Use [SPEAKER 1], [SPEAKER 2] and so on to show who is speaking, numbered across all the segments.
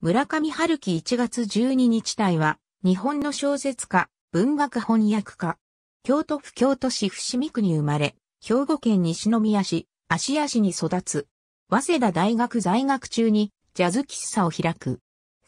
[SPEAKER 1] 村上春樹1月12日体は、日本の小説家、文学翻訳家。京都府京都市伏見区に生まれ、兵庫県西宮市、芦屋市に育つ。早稲田大学在学中に、ジャズ喫茶を開く。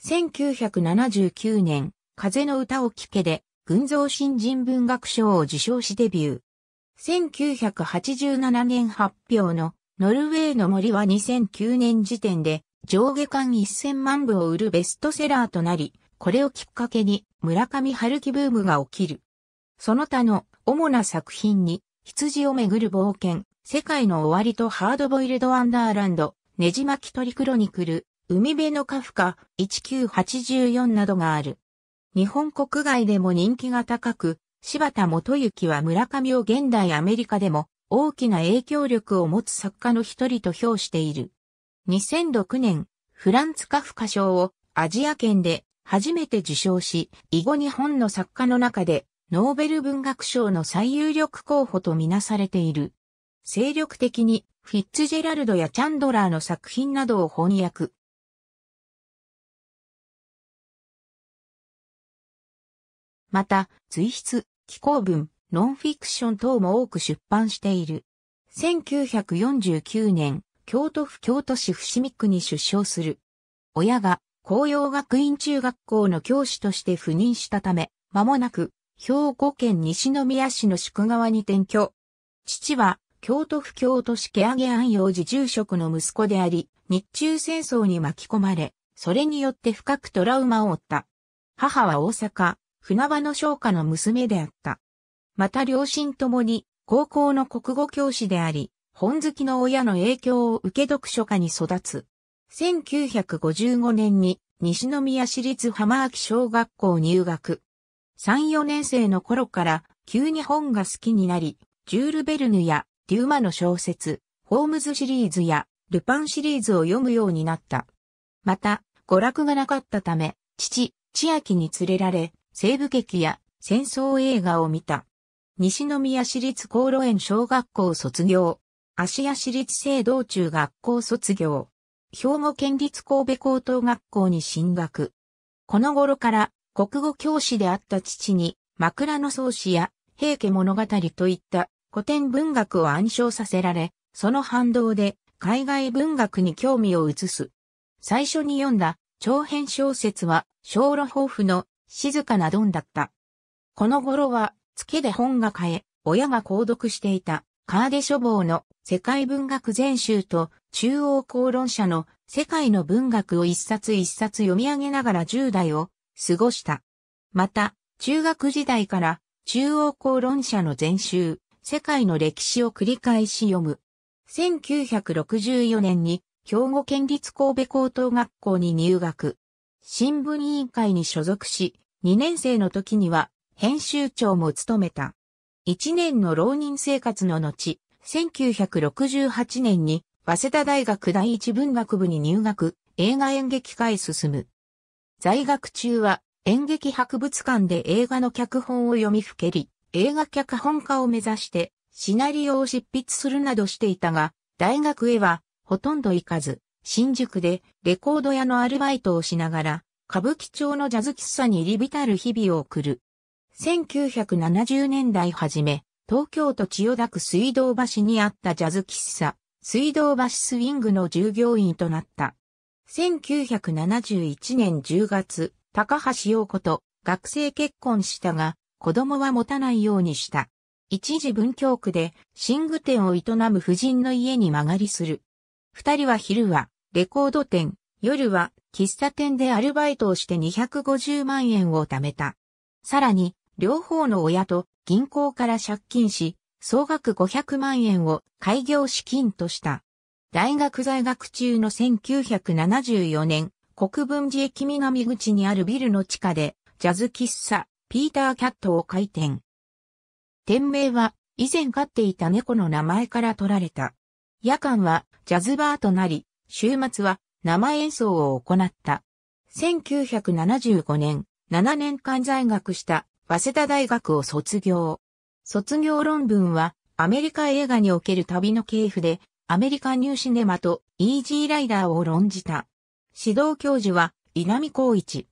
[SPEAKER 1] 1979年、風の歌を聴けで、群像新人文学賞を受賞しデビュー。1987年発表の、ノルウェーの森は2009年時点で、上下巻1000万部を売るベストセラーとなり、これをきっかけに村上春樹ブームが起きる。その他の主な作品に、羊をめぐる冒険、世界の終わりとハードボイルドアンダーランド、ねじ巻き鳥クロニクル、海辺のカフカ、1984などがある。日本国外でも人気が高く、柴田元幸は村上を現代アメリカでも大きな影響力を持つ作家の一人と評している。2006年、フランツ・カフカ賞をアジア圏で初めて受賞し、以後日本の作家の中でノーベル文学賞の最有力候補とみなされている。精力的にフィッツジェラルドやチャンドラーの作品などを翻訳。また、随筆、寄稿文、ノンフィクション等も多く出版している。1949年、京都府京都市伏見区に出生する。親が紅葉学院中学校の教師として赴任したため、間もなく兵庫県西宮市の宿川に転居。父は京都府京都市ケゲア安陽寺住職の息子であり、日中戦争に巻き込まれ、それによって深くトラウマを負った。母は大阪、船場の商家の娘であった。また両親ともに高校の国語教師であり、本好きの親の影響を受け読書家に育つ。1955年に西宮市立浜秋小学校入学。3、4年生の頃から急に本が好きになり、ジュール・ベルヌやデューマの小説、ホームズシリーズやルパンシリーズを読むようになった。また、娯楽がなかったため、父、千秋に連れられ、西部劇や戦争映画を見た。西宮市立高路園小学校卒業。芦屋市立聖道中学校卒業。兵庫県立神戸高等学校に進学。この頃から国語教師であった父に枕草子や平家物語といった古典文学を暗唱させられ、その反動で海外文学に興味を移す。最初に読んだ長編小説は小路抱負の静かなドンだった。この頃は月で本が買え、親が購読していたカーデ書房の世界文学全集と中央公論者の世界の文学を一冊一冊読み上げながら10代を過ごした。また、中学時代から中央公論者の全集、世界の歴史を繰り返し読む。1964年に兵庫県立神戸高等学校に入学。新聞委員会に所属し、2年生の時には編集長も務めた。1年の浪人生活の後、1968年に、早稲田大学第一文学部に入学、映画演劇科へ進む。在学中は、演劇博物館で映画の脚本を読みふけり、映画脚本家を目指して、シナリオを執筆するなどしていたが、大学へは、ほとんど行かず、新宿でレコード屋のアルバイトをしながら、歌舞伎町のジャズ喫茶に入り浸る日々を送る。1970年代初め、東京都千代田区水道橋にあったジャズ喫茶、水道橋スイングの従業員となった。1971年10月、高橋洋子と学生結婚したが、子供は持たないようにした。一時文京区で寝具店を営む夫人の家に間借りする。二人は昼はレコード店、夜は喫茶店でアルバイトをして250万円を貯めた。さらに両方の親と銀行から借金し、総額500万円を開業資金とした。大学在学中の1974年、国分寺駅南口にあるビルの地下で、ジャズ喫茶、ピーターキャットを開店。店名は、以前飼っていた猫の名前から取られた。夜間は、ジャズバーとなり、週末は、生演奏を行った。1975年、7年間在学した早稲田大学を卒業。卒業論文は、アメリカ映画における旅の系譜で、アメリカニューシネマとイージーライダーを論じた。指導教授は、稲見光一。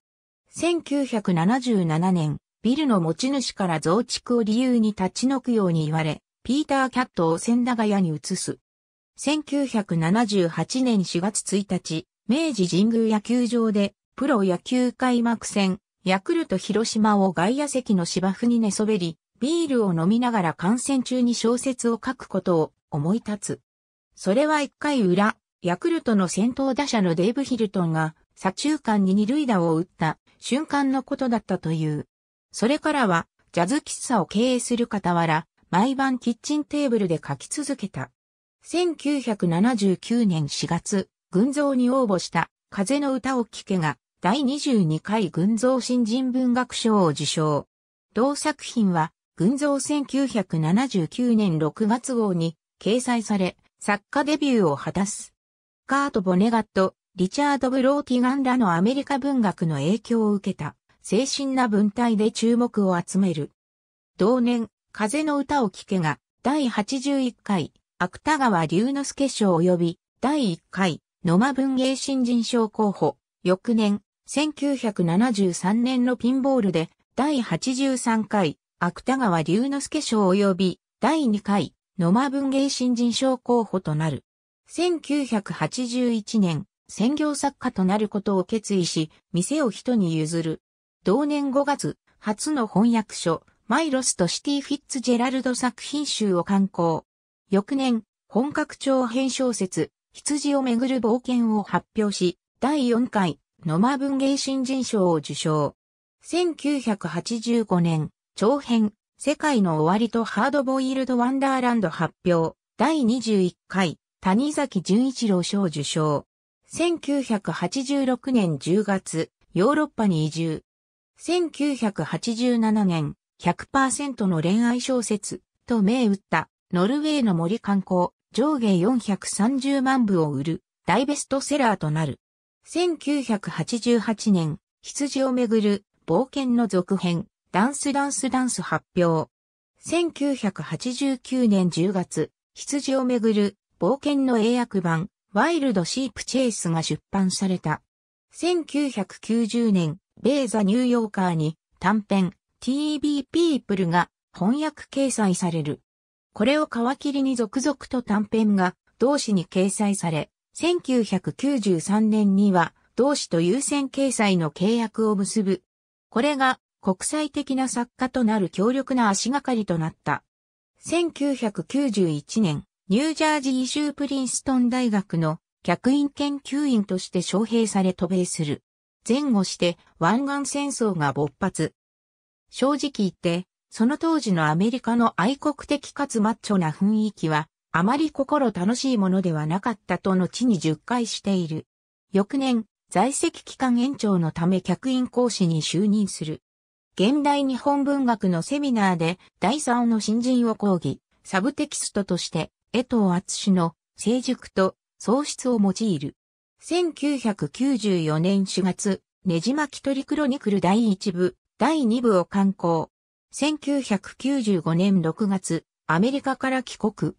[SPEAKER 1] 1977年、ビルの持ち主から増築を理由に立ち退くように言われ、ピーター・キャットを千駄ヶ谷に移す。1978年4月1日、明治神宮野球場で、プロ野球開幕戦、ヤクルト広島を外野席の芝生に寝そべり、ビールを飲みながら観戦中に小説を書くことを思い立つ。それは一回裏、ヤクルトの先頭打者のデーブ・ヒルトンが左中間に二塁打を打った瞬間のことだったという。それからは、ジャズ喫茶を経営する傍ら、毎晩キッチンテーブルで書き続けた。1979年4月、群像に応募した風の歌を聴けが第22回群像新人文学賞を受賞。同作品は、群像1979年6月号に掲載され、作家デビューを果たす。カート・ボネガット、リチャード・ブローティガンらのアメリカ文学の影響を受けた、精神な文体で注目を集める。同年、風の歌を聴けが、第81回、芥川龍之介賞及び、第1回、野間文芸新人賞候補、翌年、1973年のピンボールで、第83回、芥川龍之介賞及び、第2回、野間文芸新人賞候補となる。1981年、専業作家となることを決意し、店を人に譲る。同年5月、初の翻訳書、マイロスとシティ・フィッツジェラルド作品集を刊行。翌年、本格長編小説、羊をめぐる冒険を発表し、第4回、野間文芸新人賞を受賞。1985年、長編、世界の終わりとハードボイルドワンダーランド発表、第21回、谷崎潤一郎賞受賞。1986年10月、ヨーロッパに移住。1987年、100%の恋愛小説、と銘打った、ノルウェーの森観光、上下430万部を売る、大ベストセラーとなる。1988年、羊をめぐる冒険の続編、ダンスダンスダンス発表。1989年10月、羊をめぐる冒険の英訳版、ワイルドシープチェイスが出版された。1990年、ベーザニューヨーカーに短編 TV ピープルが翻訳掲載される。これを皮切りに続々と短編が同誌に掲載され、1993年には同志と優先掲載の契約を結ぶ。これが国際的な作家となる強力な足がかりとなった。1991年、ニュージャージー州プリンストン大学の客員研究員として招聘され渡米する。前後して湾岸戦争が勃発。正直言って、その当時のアメリカの愛国的かつマッチョな雰囲気はあまり心楽しいものではなかったと後に10回している。翌年、在籍期間延長のため客員講師に就任する。現代日本文学のセミナーで第三の新人を講義、サブテキストとして江藤厚の成熟と喪失を用いる。1994年4月、ねじ巻き鳥クロニクル第1部、第2部を刊行。1995年6月、アメリカから帰国。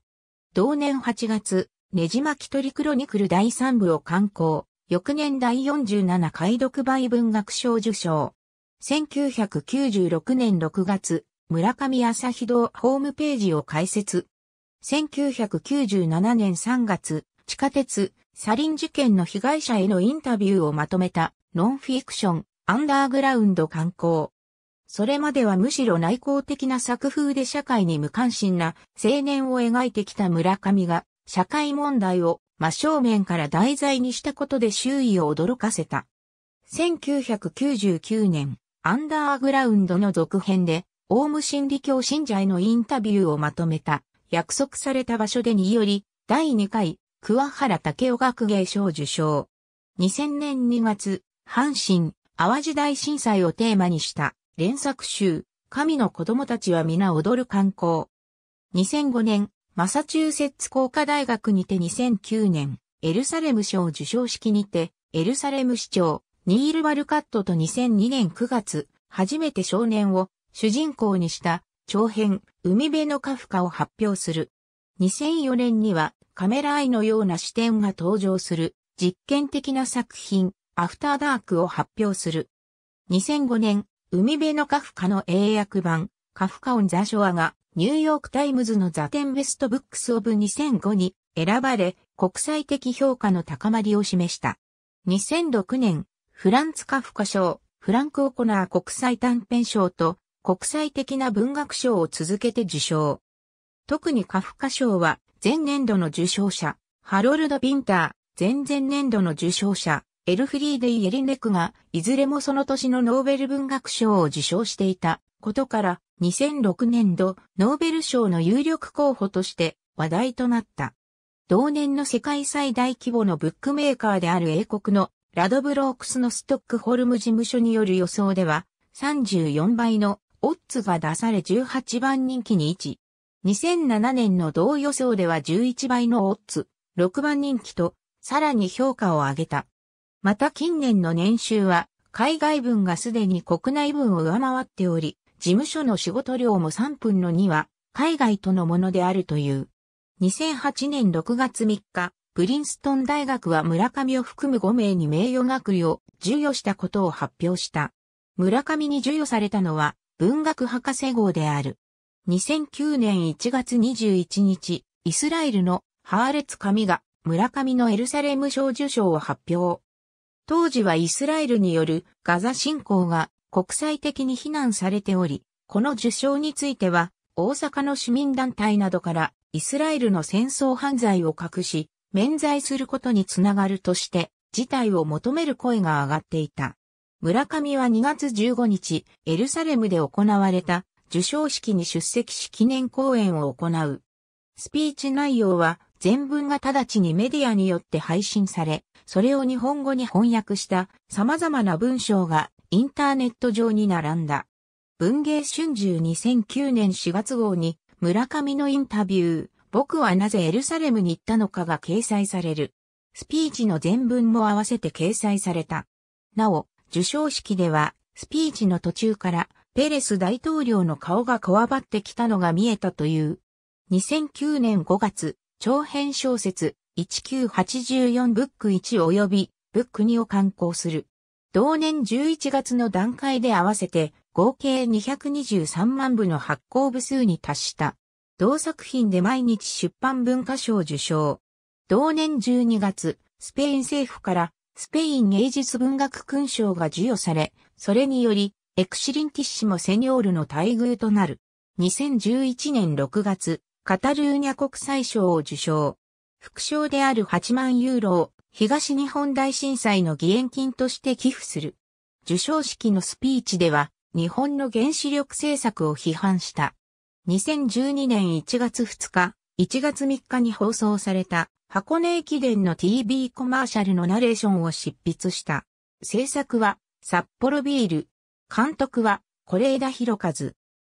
[SPEAKER 1] 同年8月、ねじ巻き鳥クロニクル第3部を刊行。翌年第47解読倍文学賞受賞。1996年6月、村上朝日堂ホームページを開設。1997年3月、地下鉄、サリン事件の被害者へのインタビューをまとめた、ノンフィクション、アンダーグラウンド観光。それまではむしろ内向的な作風で社会に無関心な青年を描いてきた村上が、社会問題を真正面から題材にしたことで周囲を驚かせた。1999年、アンダーグラウンドの続編で、オウム真理教信者へのインタビューをまとめた、約束された場所でにより、第2回、桑原武雄学芸賞受賞。2000年2月、阪神、淡路大震災をテーマにした連作集、神の子供たちは皆踊る観光。2005年、マサチューセッツ工科大学にて2009年、エルサレム賞受賞式にて、エルサレム市長、ニール・バルカットと2002年9月、初めて少年を主人公にした長編、海辺のカフカを発表する。2004年にはカメラアイのような視点が登場する実験的な作品、アフターダークを発表する。2005年、海辺のカフカの英訳版、カフカオンザショアが、ニューヨークタイムズのザテンベストブックスオブ2005に選ばれ、国際的評価の高まりを示した。2006年、フランツカフカ賞、フランク・オコナー国際短編賞と国際的な文学賞を続けて受賞。特にカフカ賞は前年度の受賞者、ハロルド・ビンター、前々年度の受賞者、エルフリーデイ・エリネクが、いずれもその年のノーベル文学賞を受賞していたことから、2006年度、ノーベル賞の有力候補として話題となった。同年の世界最大規模のブックメーカーである英国のラドブロークスのストックホルム事務所による予想では、34倍のオッズが出され18番人気に位置。2007年の同予想では11倍のオッズ、6番人気と、さらに評価を上げた。また近年の年収は、海外分がすでに国内分を上回っており、事務所の仕事量も3分の2は、海外とのものであるという。2008年6月3日、プリンストン大学は村上を含む5名に名誉学位を授与したことを発表した。村上に授与されたのは文学博士号である。2009年1月21日、イスラエルのハーレツ紙が村上のエルサレム賞受賞を発表。当時はイスラエルによるガザ侵攻が国際的に非難されており、この受賞については大阪の市民団体などからイスラエルの戦争犯罪を隠し、免罪することにつながるとして、事態を求める声が上がっていた。村上は2月15日、エルサレムで行われた受賞式に出席し記念講演を行う。スピーチ内容は、全文が直ちにメディアによって配信され、それを日本語に翻訳した様々な文章がインターネット上に並んだ。文芸春秋2009年4月号に村上のインタビュー、僕はなぜエルサレムに行ったのかが掲載される。スピーチの全文も合わせて掲載された。なお、受賞式では、スピーチの途中から、ペレス大統領の顔がこわばってきたのが見えたという。2009年5月、長編小説1984ブック1及びブック2を刊行する。同年11月の段階で合わせて合計223万部の発行部数に達した。同作品で毎日出版文化賞受賞。同年12月、スペイン政府からスペイン芸術文学勲章が授与され、それによりエクシリンティッシモセニョールの待遇となる。2011年6月、カタルーニャ国際賞を受賞。副賞である8万ユーロを東日本大震災の義援金として寄付する。受賞式のスピーチでは日本の原子力政策を批判した。2012年1月2日、1月3日に放送された箱根駅伝の TV コマーシャルのナレーションを執筆した。制作は札幌ビール。監督は是枝裕和。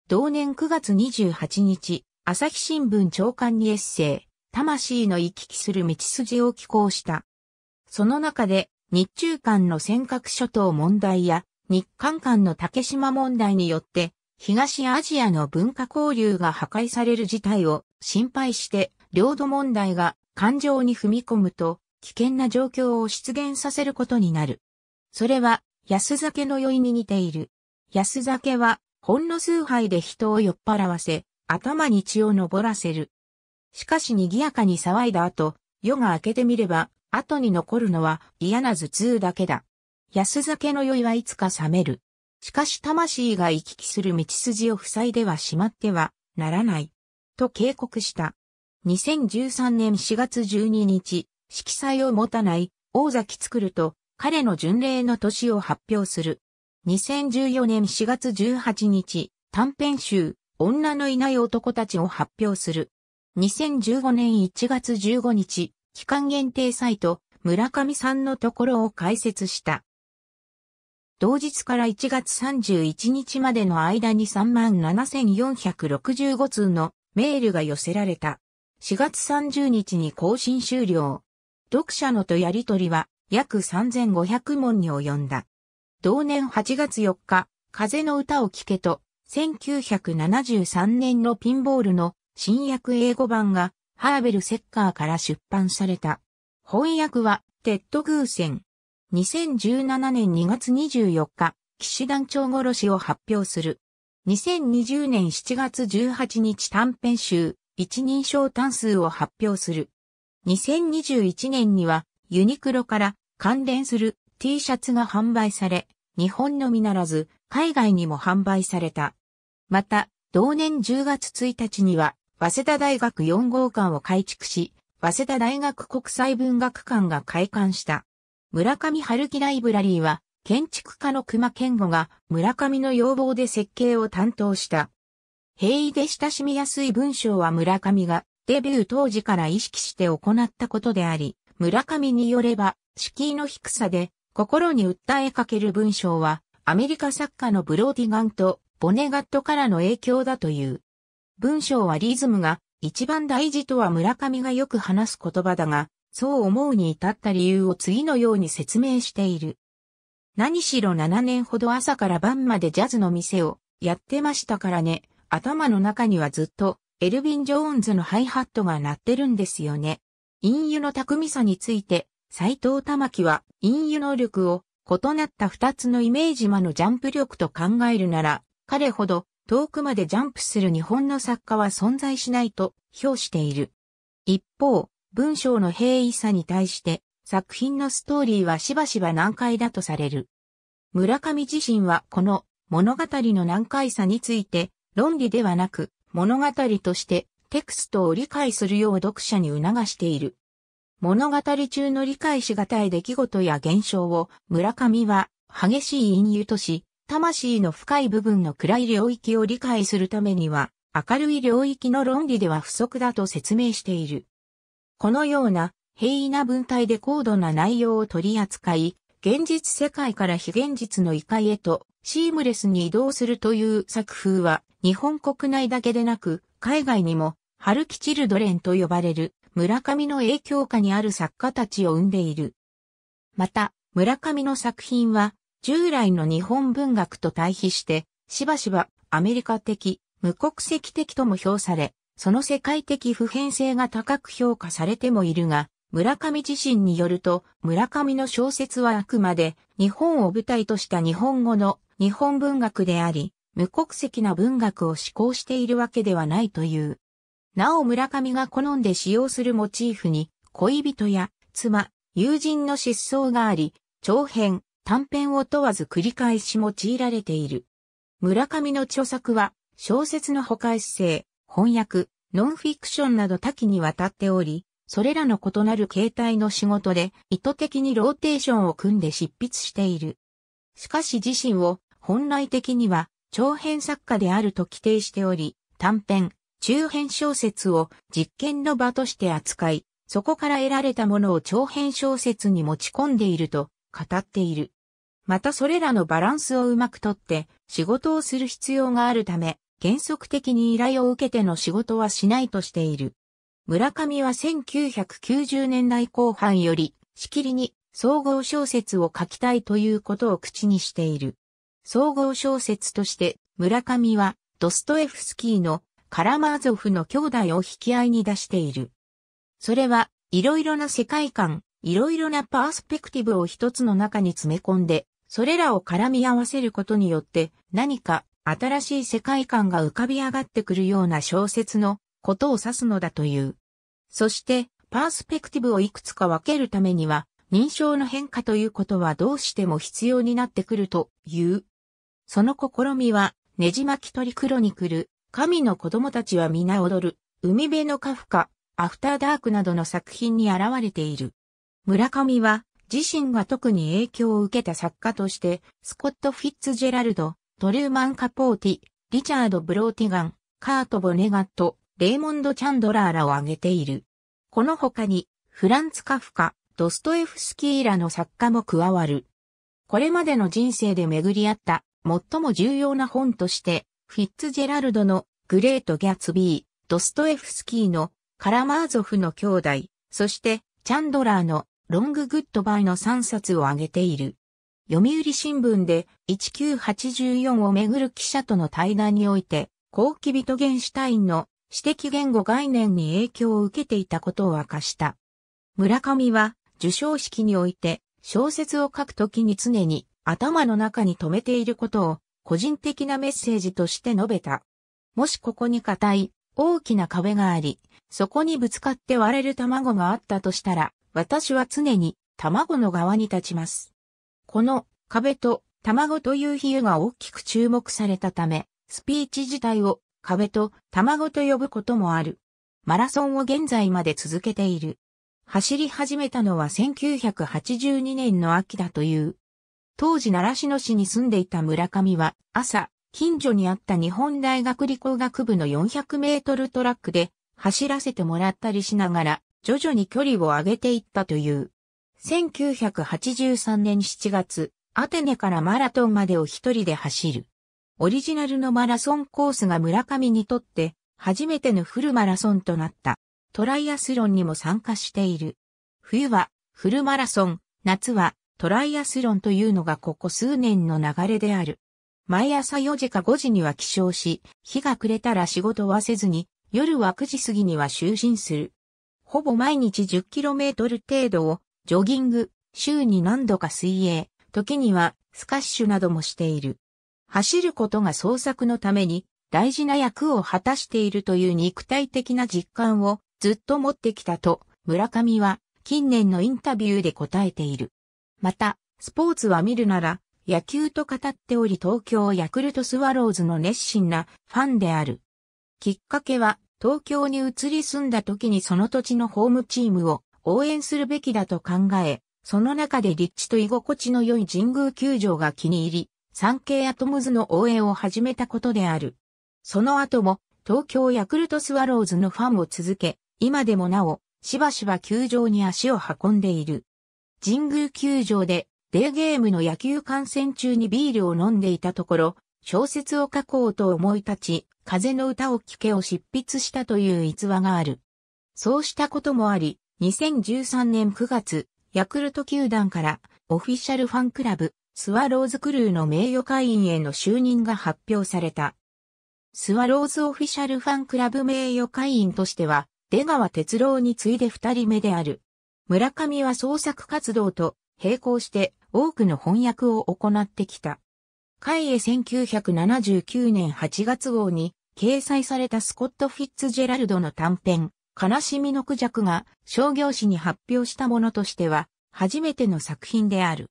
[SPEAKER 1] 同年9月28日、朝日新聞長官にエッセイ、魂の行き来する道筋を寄稿した。その中で、日中間の尖閣諸島問題や、日韓間の竹島問題によって、東アジアの文化交流が破壊される事態を心配して、領土問題が感情に踏み込むと、危険な状況を出現させることになる。それは、安酒の酔いに似ている。安酒は、ほんの数杯で人を酔っ払わせ、頭に血を昇らせる。しかし賑やかに騒いだ後、夜が明けてみれば、後に残るのは嫌な頭痛だけだ。安酒の酔いはいつか冷める。しかし魂が行き来する道筋を塞いではしまってはならない。と警告した。2013年4月12日、色彩を持たない大崎作ると彼の巡礼の年を発表する。2014年4月18日、短編集、女のいない男たちを発表する。2015年1月15日、期間限定サイト、村上さんのところを開設した。同日から1月31日までの間に37,465通のメールが寄せられた。4月30日に更新終了。読者のとやりとりは約3500問に及んだ。同年8月4日、風の歌を聴けと1973年のピンボールの新訳英語版がハーベル・セッカーから出版された。翻訳はテッド・グーセン。2017年2月24日、騎士団長殺しを発表する。2020年7月18日短編集、一人称単数を発表する。2021年にはユニクロから関連する T シャツが販売され、日本のみならず海外にも販売された。また、同年10月1日には、早稲田大学4号館を改築し、早稲田大学国際文学館が開館した。村上春樹ライブラリーは、建築家の熊健吾が村上の要望で設計を担当した。平易で親しみやすい文章は村上がデビュー当時から意識して行ったことであり、村上によれば、敷居の低さで心に訴えかける文章はアメリカ作家のブローディガンとボネガットからの影響だという。文章はリズムが一番大事とは村上がよく話す言葉だが、そう思うに至った理由を次のように説明している。何しろ7年ほど朝から晩までジャズの店をやってましたからね、頭の中にはずっとエルヴィン・ジョーンズのハイハットが鳴ってるんですよね。陰油の巧みさについて、斎藤玉木は陰油能力を異なった二つのイメージ間のジャンプ力と考えるなら、彼ほど遠くまでジャンプする日本の作家は存在しないと評している。一方、文章の平易さに対して作品のストーリーはしばしば難解だとされる。村上自身はこの物語の難解さについて論理ではなく物語としてテクストを理解するよう読者に促している。物語中の理解し難い出来事や現象を村上は激しい隠喩とし、魂の深い部分の暗い領域を理解するためには、明るい領域の論理では不足だと説明している。このような平易な文体で高度な内容を取り扱い、現実世界から非現実の異界へとシームレスに移動するという作風は日本国内だけでなく海外にもハルキチルドレンと呼ばれる村上の影響下にある作家たちを生んでいる。また、村上の作品は、従来の日本文学と対比して、しばしばアメリカ的、無国籍的とも評され、その世界的普遍性が高く評価されてもいるが、村上自身によると、村上の小説はあくまで日本を舞台とした日本語の日本文学であり、無国籍な文学を志向しているわけではないという。なお村上が好んで使用するモチーフに、恋人や妻、友人の失踪があり、長編、短編を問わず繰り返し用いられている。村上の著作は、小説のほかエッセイ、翻訳、ノンフィクションなど多岐にわたっており、それらの異なる形態の仕事で意図的にローテーションを組んで執筆している。しかし自身を本来的には長編作家であると規定しており、短編、中編小説を実験の場として扱い、そこから得られたものを長編小説に持ち込んでいると語っている。またそれらのバランスをうまくとって仕事をする必要があるため、原則的に依頼を受けての仕事はしないとしている。村上は1990年代後半より、しきりに総合小説を書きたいということを口にしている。総合小説として、村上はドストエフスキーのカラマーゾフの兄弟を引き合いに出している。それは、いろいろな世界観、いろいろなパースペクティブを一つの中に詰め込んで、それらを絡み合わせることによって何か新しい世界観が浮かび上がってくるような小説のことを指すのだという。そして、パースペクティブをいくつか分けるためには、認証の変化ということはどうしても必要になってくるという。その試みは、ねじ巻き取りクロニクル、神の子供たちは皆踊る、海辺のカフカ、アフターダークなどの作品に現れている。村上は自身が特に影響を受けた作家として、スコット・フィッツジェラルド、トルーマン・カポーティ、リチャード・ブローティガン、カート・ボネガット、レイモンド・チャンドラーらを挙げている。この他に、フランツ・カフカ、ドストエフスキーらの作家も加わる。これまでの人生で巡り合った最も重要な本として、フィッツジェラルドのグレート・ギャツビー、ドストエフスキーのカラマーゾフの兄弟、そしてチャンドラーのロング・グッドバイの3冊を挙げている。読売新聞で1984をめぐる記者との対談において、後期ビトゲンシュタインの私的言語概念に影響を受けていたことを明かした。村上は受賞式において小説を書くときに常に頭の中に留めていることを個人的なメッセージとして述べた。もしここに硬い、大きな壁があり、そこにぶつかって割れる卵があったとしたら、私は常に卵の側に立ちます。この壁と卵という比喩が大きく注目されたため、スピーチ自体を壁と卵と呼ぶこともある。マラソンを現在まで続けている。走り始めたのは1982年の秋だという。当時奈良市の市に住んでいた村上は、朝、近所にあった日本大学理工学部の400メートルトラックで走らせてもらったりしながら、徐々に距離を上げていったという。1983年7月、アテネからマラトンまでを一人で走る。オリジナルのマラソンコースが村上にとって初めてのフルマラソンとなった。トライアスロンにも参加している。冬はフルマラソン、夏はトライアスロンというのがここ数年の流れである。毎朝4時か5時には起床し、日が暮れたら仕事はせずに、夜は9時過ぎには就寝する。ほぼ毎日 10km 程度を、ジョギング、週に何度か水泳、時にはスカッシュなどもしている。走ることが創作のために大事な役を果たしているという肉体的な実感をずっと持ってきたと村上は近年のインタビューで答えている。また、スポーツは見るなら、野球と語っており東京ヤクルトスワローズの熱心なファンである。きっかけは、東京に移り住んだ時にその土地のホームチームを応援するべきだと考え、その中で立地と居心地の良い神宮球場が気に入り、産経アトムズの応援を始めたことである。その後も、東京ヤクルトスワローズのファンを続け、今でもなお、しばしば球場に足を運んでいる。神宮球場でデーゲームの野球観戦中にビールを飲んでいたところ、小説を書こうと思い立ち、風の歌を聴けを執筆したという逸話がある。そうしたこともあり、2013年9月、ヤクルト球団からオフィシャルファンクラブ、スワローズクルーの名誉会員への就任が発表された。スワローズオフィシャルファンクラブ名誉会員としては、出川哲郎に次いで二人目である。村上は創作活動と並行して多くの翻訳を行ってきた。海へ1979年8月号に掲載されたスコット・フィッツジェラルドの短編、悲しみの苦弱が商業誌に発表したものとしては、初めての作品である。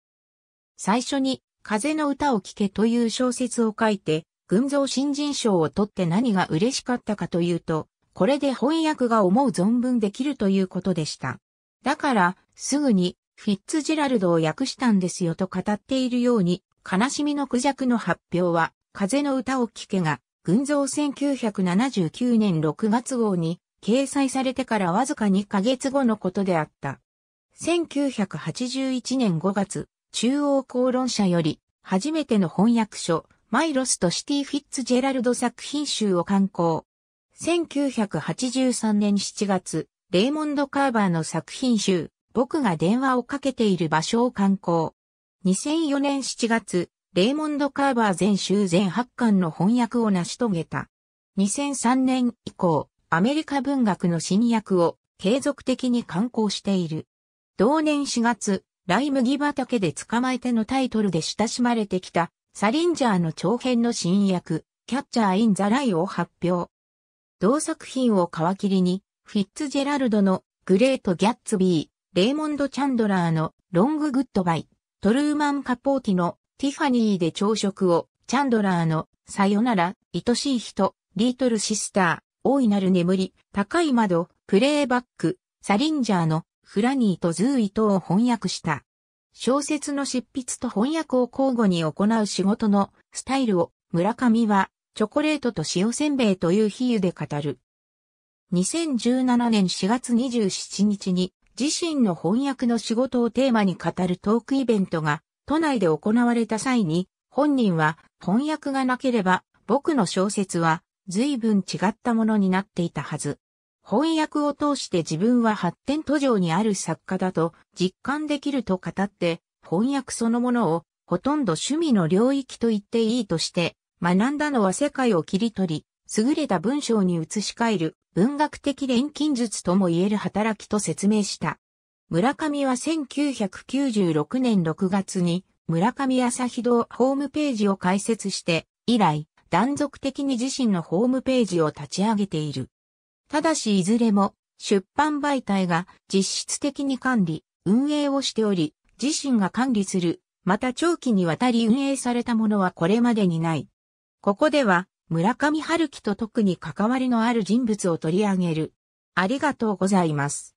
[SPEAKER 1] 最初に、風の歌を聴けという小説を書いて、群像新人賞を取って何が嬉しかったかというと、これで翻訳が思う存分できるということでした。だから、すぐに、フィッツジラルドを訳したんですよと語っているように、悲しみの苦弱の発表は、風の歌を聴けが、群像1979年6月号に、掲載されてからわずか2ヶ月後のことであった。1981年5月、中央公論社より、初めての翻訳書、マイロスとシティ・フィッツジェラルド作品集を刊行。1983年7月、レイモンド・カーバーの作品集、僕が電話をかけている場所を刊行。2004年7月、レイモンド・カーバー全集全8巻の翻訳を成し遂げた。2003年以降、アメリカ文学の新訳を継続的に刊行している。同年4月、ライ麦畑で捕まえてのタイトルで親しまれてきた、サリンジャーの長編の新訳、キャッチャー・イン・ザ・ライを発表。同作品を皮切りに、フィッツジェラルドのグレート・ギャッツビー、レイモンド・チャンドラーのロング・グッドバイ、トルーマン・カポーティのティファニーで朝食を、チャンドラーのさよなら、愛しい人、リートル・シスター、大いなる眠り、高い窓、プレイバック、サリンジャーのフラニーとズーイとを翻訳した。小説の執筆と翻訳を交互に行う仕事のスタイルを村上はチョコレートと塩せんべいという比喩で語る。2017年4月27日に自身の翻訳の仕事をテーマに語るトークイベントが都内で行われた際に本人は翻訳がなければ僕の小説は随分違ったものになっていたはず。翻訳を通して自分は発展途上にある作家だと実感できると語って翻訳そのものをほとんど趣味の領域と言っていいとして学んだのは世界を切り取り優れた文章に移し替える文学的錬金術とも言える働きと説明した。村上は1996年6月に村上朝日堂ホームページを開設して以来断続的に自身のホームページを立ち上げている。ただしいずれも出版媒体が実質的に管理、運営をしており、自身が管理する、また長期にわたり運営されたものはこれまでにない。ここでは村上春樹と特に関わりのある人物を取り上げる。ありがとうございます。